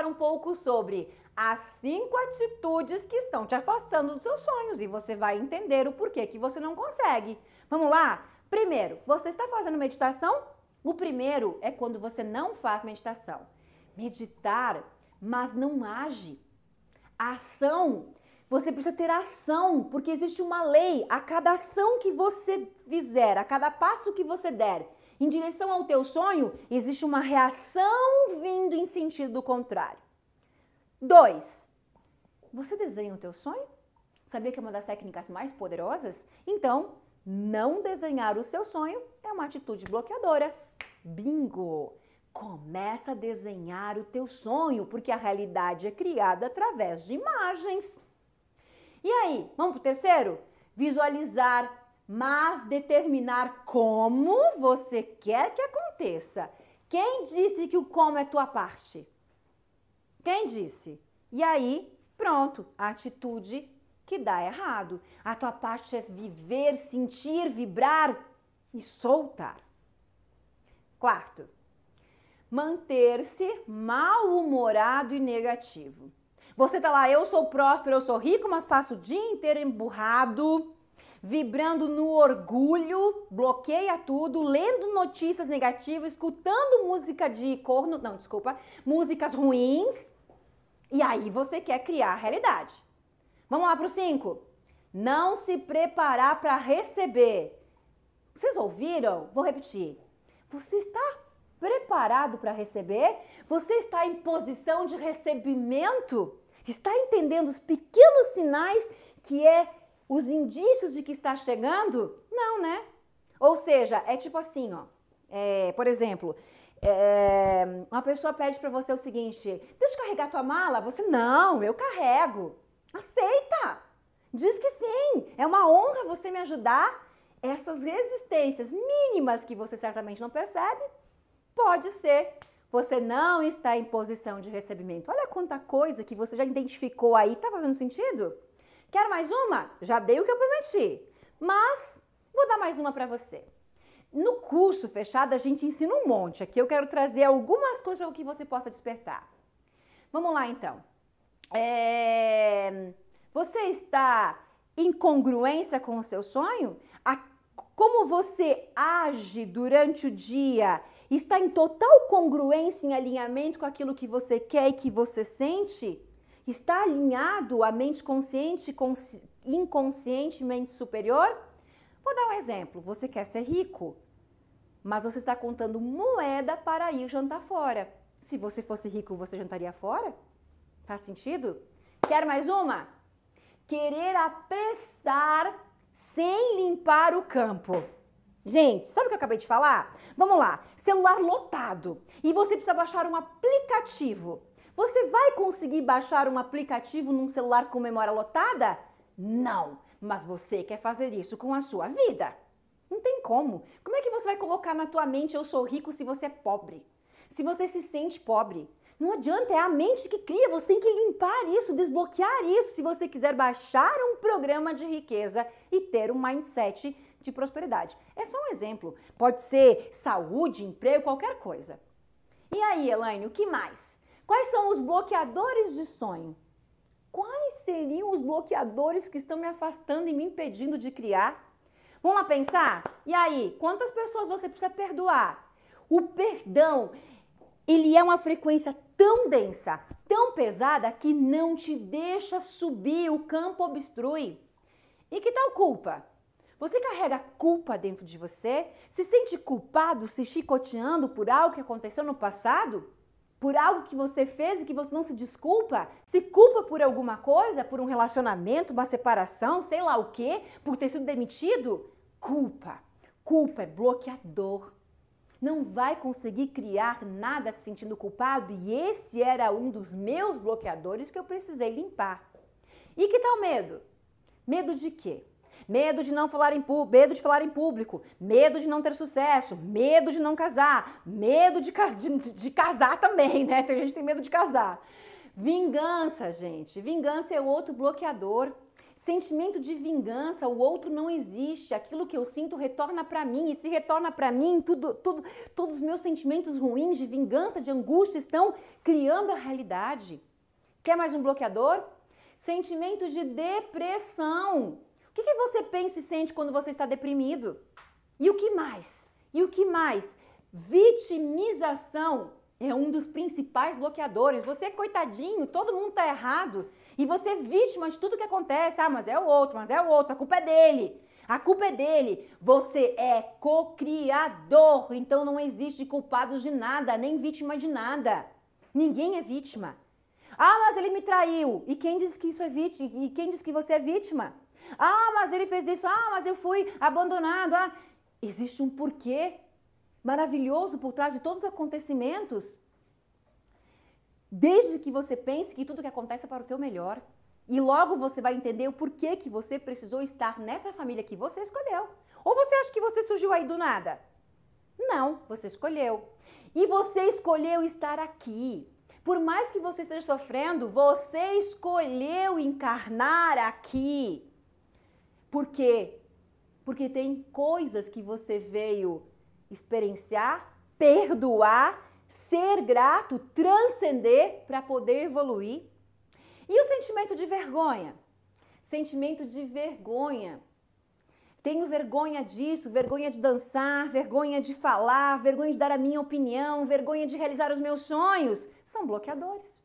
falar um pouco sobre as cinco atitudes que estão te afastando dos seus sonhos e você vai entender o porquê que você não consegue. Vamos lá? Primeiro, você está fazendo meditação? O primeiro é quando você não faz meditação. Meditar, mas não age. ação você precisa ter ação, porque existe uma lei. A cada ação que você fizer, a cada passo que você der, em direção ao teu sonho, existe uma reação vindo em sentido contrário. Dois, você desenha o teu sonho? Sabia que é uma das técnicas mais poderosas? Então, não desenhar o seu sonho é uma atitude bloqueadora. Bingo! Começa a desenhar o teu sonho, porque a realidade é criada através de imagens. E aí, vamos para o terceiro? Visualizar mas determinar como você quer que aconteça. Quem disse que o como é tua parte? Quem disse? E aí, pronto, a atitude que dá errado. A tua parte é viver, sentir, vibrar e soltar. Quarto, manter-se mal-humorado e negativo. Você tá lá, eu sou próspero, eu sou rico, mas passo o dia inteiro emburrado, vibrando no orgulho, bloqueia tudo, lendo notícias negativas, escutando música de corno, não, desculpa, músicas ruins, e aí você quer criar a realidade. Vamos lá para o 5. Não se preparar para receber. Vocês ouviram? Vou repetir. Você está preparado para receber? Você está em posição de recebimento? Está entendendo os pequenos sinais que é os indícios de que está chegando? Não, né? Ou seja, é tipo assim, ó. É, por exemplo, é, uma pessoa pede para você o seguinte: deixa eu carregar tua mala? Você, não, eu carrego. Aceita! Diz que sim, é uma honra você me ajudar. Essas resistências mínimas que você certamente não percebe, pode ser você não está em posição de recebimento. Olha quanta coisa que você já identificou aí. Tá fazendo sentido? Quer mais uma? Já dei o que eu prometi, mas vou dar mais uma para você. No curso fechado, a gente ensina um monte. Aqui eu quero trazer algumas coisas para que você possa despertar. Vamos lá, então. É... Você está em congruência com o seu sonho? A... Como você age durante o dia está em total congruência, em alinhamento com aquilo que você quer e que você sente? Está alinhado a mente consciente, inconscientemente inconsciente, mente superior? Vou dar um exemplo. Você quer ser rico, mas você está contando moeda para ir jantar fora. Se você fosse rico, você jantaria fora? Faz sentido? Quer mais uma? Querer apressar sem limpar o campo. Gente, sabe o que eu acabei de falar? Vamos lá, celular lotado e você precisa baixar um aplicativo você vai conseguir baixar um aplicativo num celular com memória lotada? Não, mas você quer fazer isso com a sua vida. Não tem como. Como é que você vai colocar na tua mente eu sou rico se você é pobre? Se você se sente pobre, não adianta, é a mente que cria, você tem que limpar isso, desbloquear isso se você quiser baixar um programa de riqueza e ter um mindset de prosperidade. É só um exemplo. Pode ser saúde, emprego, qualquer coisa. E aí, Elaine, o que mais? Quais são os bloqueadores de sonho? Quais seriam os bloqueadores que estão me afastando e me impedindo de criar? Vamos lá pensar? E aí, quantas pessoas você precisa perdoar? O perdão, ele é uma frequência tão densa, tão pesada, que não te deixa subir, o campo obstrui. E que tal culpa? Você carrega culpa dentro de você? Se sente culpado, se chicoteando por algo que aconteceu no passado? por algo que você fez e que você não se desculpa? Se culpa por alguma coisa, por um relacionamento, uma separação, sei lá o quê, por ter sido demitido? Culpa. Culpa é bloqueador. Não vai conseguir criar nada se sentindo culpado e esse era um dos meus bloqueadores que eu precisei limpar. E que tal medo? Medo de quê? medo de não falar em público, medo de falar em público, medo de não ter sucesso, medo de não casar, medo de, de, de casar também, né? Tem gente que tem medo de casar. Vingança, gente. Vingança é outro bloqueador. Sentimento de vingança, o outro não existe. Aquilo que eu sinto retorna para mim e se retorna para mim, tudo, tudo, todos os meus sentimentos ruins de vingança, de angústia estão criando a realidade. Quer mais um bloqueador? Sentimento de depressão. O que, que você pensa e sente quando você está deprimido? E o que mais? E o que mais? Vitimização é um dos principais bloqueadores. Você é coitadinho, todo mundo tá errado. E você é vítima de tudo que acontece. Ah, mas é o outro, mas é o outro, a culpa é dele. A culpa é dele. Você é co-criador, então não existe culpado de nada, nem vítima de nada. Ninguém é vítima. Ah, mas ele me traiu. E quem diz que isso é vítima? E quem diz que você é vítima? Ah, mas ele fez isso. Ah, mas eu fui abandonado. Ah, existe um porquê maravilhoso por trás de todos os acontecimentos. Desde que você pense que tudo que acontece é para o teu melhor. E logo você vai entender o porquê que você precisou estar nessa família que você escolheu. Ou você acha que você surgiu aí do nada? Não, você escolheu. E você escolheu estar aqui. Por mais que você esteja sofrendo, você escolheu encarnar aqui. Por quê? Porque tem coisas que você veio experienciar, perdoar, ser grato, transcender para poder evoluir. E o sentimento de vergonha? Sentimento de vergonha tenho vergonha disso, vergonha de dançar, vergonha de falar, vergonha de dar a minha opinião, vergonha de realizar os meus sonhos. São bloqueadores.